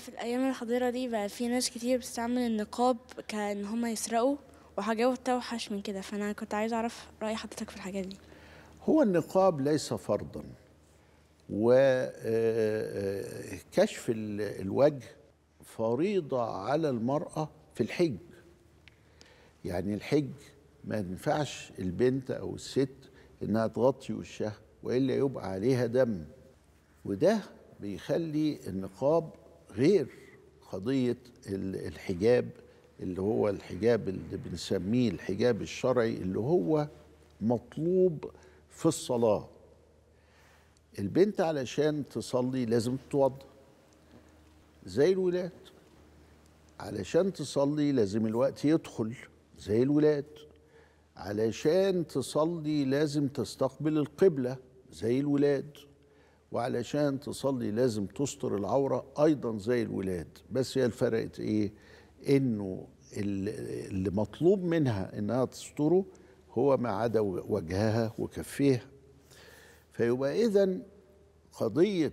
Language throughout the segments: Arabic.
في الأيام الحاضرة دي بقى في ناس كتير بتستعمل النقاب كأن هما يسرقوا وحاجات توحش من كده فأنا كنت عايز أعرف رأي حضرتك في الحاجات دي هو النقاب ليس فرضا وكشف آه، آه، آه، الوجه فريضة على المرأة في الحج يعني الحج ما ينفعش البنت أو الست إنها تغطي وشها وإلا يبقى عليها دم وده بيخلي النقاب غير قضيه الحجاب اللي هو الحجاب اللي بنسميه الحجاب الشرعي اللي هو مطلوب في الصلاه البنت علشان تصلي لازم تتوضا زي الولاد علشان تصلي لازم الوقت يدخل زي الولاد علشان تصلي لازم تستقبل القبلة زي الولاد وعلشان تصلي لازم تستر العورة أيضا زي الولاد بس هي الفرقت إيه إنه اللي مطلوب منها إنها تستره هو ما عدا وجهها وكفيها فيبقى إذا قضية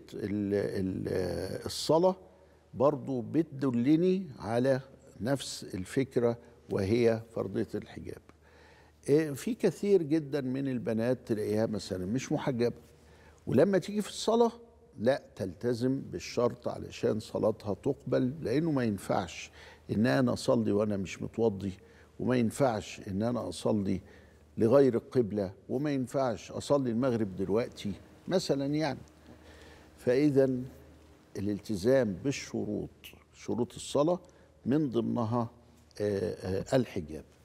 الصلاة برضو بتدلني على نفس الفكرة وهي فرضية الحجاب إيه، في كثير جدا من البنات تلاقيها مثلا مش محجبه ولما تيجي في الصلاة لا تلتزم بالشرط علشان صلاتها تقبل لأنه ما ينفعش إن أنا أصلي وأنا مش متوضي وما ينفعش إن أنا أصلي لغير القبلة وما ينفعش أصلي المغرب دلوقتي مثلا يعني فإذا الالتزام بالشروط شروط الصلاة من ضمنها آه، آه، الحجاب